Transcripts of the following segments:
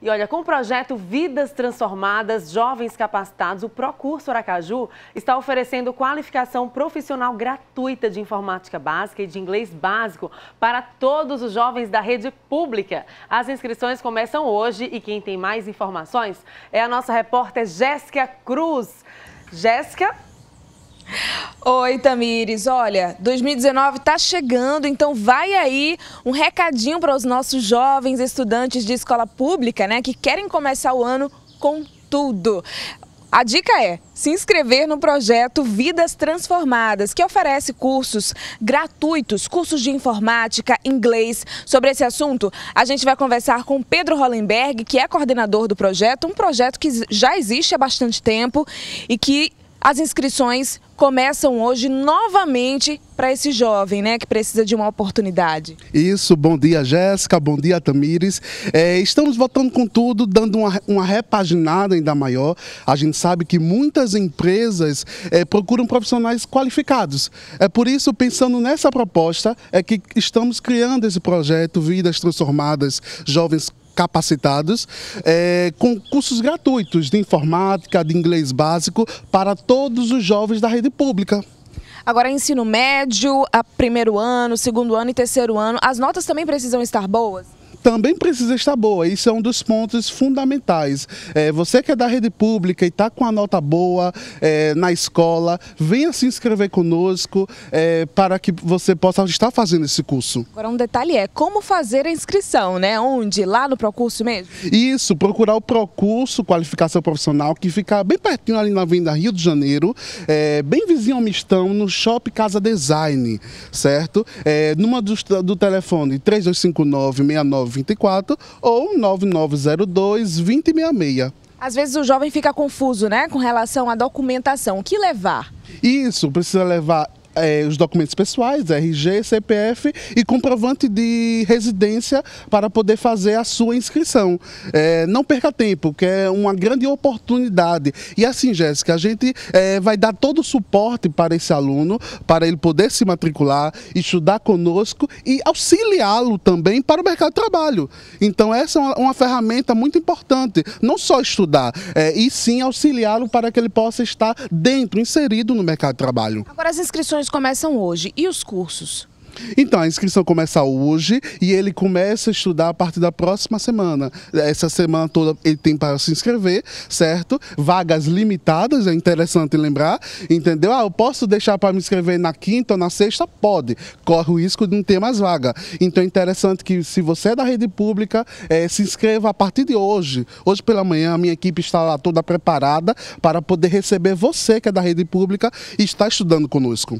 E olha, com o projeto Vidas Transformadas, Jovens Capacitados, o Procurso Aracaju está oferecendo qualificação profissional gratuita de informática básica e de inglês básico para todos os jovens da rede pública. As inscrições começam hoje e quem tem mais informações é a nossa repórter Jéssica Cruz. Jéssica, Oi, Tamires. Olha, 2019 está chegando, então vai aí um recadinho para os nossos jovens estudantes de escola pública, né, que querem começar o ano com tudo. A dica é se inscrever no projeto Vidas Transformadas, que oferece cursos gratuitos, cursos de informática, inglês. Sobre esse assunto, a gente vai conversar com Pedro Hollenberg, que é coordenador do projeto, um projeto que já existe há bastante tempo e que as inscrições começam hoje novamente para esse jovem, né, que precisa de uma oportunidade. Isso, bom dia Jéssica, bom dia Tamires. É, estamos voltando com tudo, dando uma, uma, repaginada ainda maior. A gente sabe que muitas empresas é, procuram profissionais qualificados. É por isso, pensando nessa proposta, é que estamos criando esse projeto Vidas Transformadas, Jovens Qualificados capacitados, é, com cursos gratuitos de informática, de inglês básico, para todos os jovens da rede pública. Agora, ensino médio, primeiro ano, segundo ano e terceiro ano, as notas também precisam estar boas? também precisa estar boa. Isso é um dos pontos fundamentais. É, você que é da rede pública e está com a nota boa é, na escola, venha se inscrever conosco é, para que você possa estar fazendo esse curso. Agora um detalhe é como fazer a inscrição, né? Onde? Lá no Procurso mesmo? Isso, procurar o Procurso Qualificação Profissional, que fica bem pertinho ali na Avenida Rio de Janeiro, é, bem vizinho ao Mistão, no Shopping Casa Design, certo? É, numa do, do telefone 3259 69 9924 ou 9902 2066. Às vezes o jovem fica confuso, né, com relação à documentação. O que levar? Isso, precisa levar é, os documentos pessoais, RG, CPF e comprovante de residência para poder fazer a sua inscrição. É, não perca tempo, que é uma grande oportunidade. E assim, Jéssica, a gente é, vai dar todo o suporte para esse aluno, para ele poder se matricular, estudar conosco e auxiliá-lo também para o mercado de trabalho. Então, essa é uma, uma ferramenta muito importante, não só estudar, é, e sim auxiliá-lo para que ele possa estar dentro, inserido no mercado de trabalho. Agora, as inscrições inscrições começam hoje. E os cursos? Então, a inscrição começa hoje e ele começa a estudar a partir da próxima semana. Essa semana toda ele tem para se inscrever, certo? Vagas limitadas, é interessante lembrar, entendeu? Ah, eu posso deixar para me inscrever na quinta ou na sexta? Pode. Corre o risco de não ter mais vaga. Então é interessante que se você é da rede pública, eh, se inscreva a partir de hoje. Hoje pela manhã a minha equipe está lá toda preparada para poder receber você que é da rede pública e está estudando conosco.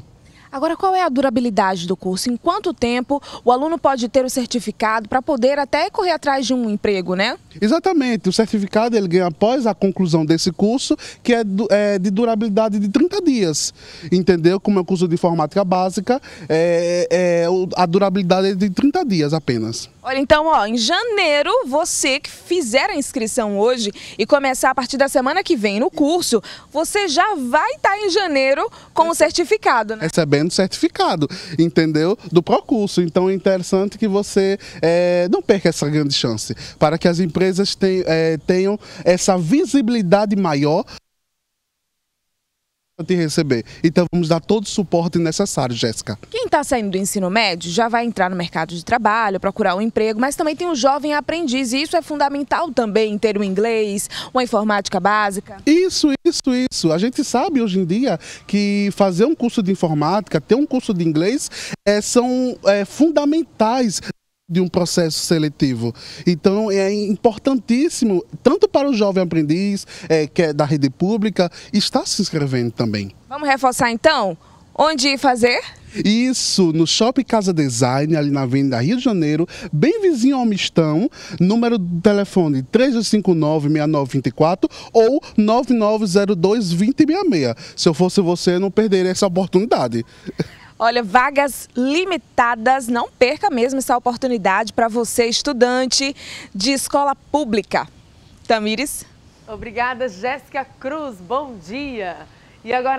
Agora, qual é a durabilidade do curso? Em quanto tempo o aluno pode ter o certificado para poder até correr atrás de um emprego, né? Exatamente. O certificado ele ganha após a conclusão desse curso, que é, é de durabilidade de 30 dias. Entendeu? Como é o curso de informática básica, é, é, a durabilidade é de 30 dias apenas. Olha, então, ó, em janeiro, você que fizer a inscrição hoje e começar a partir da semana que vem no curso, você já vai estar tá em janeiro com o certificado, né? Recebendo recebendo certificado, entendeu? Do Procurso. Então é interessante que você é, não perca essa grande chance para que as empresas é, tenham essa visibilidade maior te receber. Então vamos dar todo o suporte necessário, Jéssica. Quem está saindo do ensino médio já vai entrar no mercado de trabalho, procurar um emprego, mas também tem o um jovem aprendiz e isso é fundamental também ter o um inglês, uma informática básica. Isso isso, isso. A gente sabe hoje em dia que fazer um curso de informática, ter um curso de inglês, é, são é, fundamentais de um processo seletivo. Então é importantíssimo, tanto para o jovem aprendiz, é, que é da rede pública, estar se inscrevendo também. Vamos reforçar então? Onde fazer? Isso, no Shopping Casa Design, ali na Avenida Rio de Janeiro, bem vizinho ao Mistão, número do telefone 359-6924 ou 9902-2066. Se eu fosse você, não perderia essa oportunidade. Olha, vagas limitadas, não perca mesmo essa oportunidade para você, estudante de escola pública. Tamires? Obrigada, Jéssica Cruz, bom dia. E agora...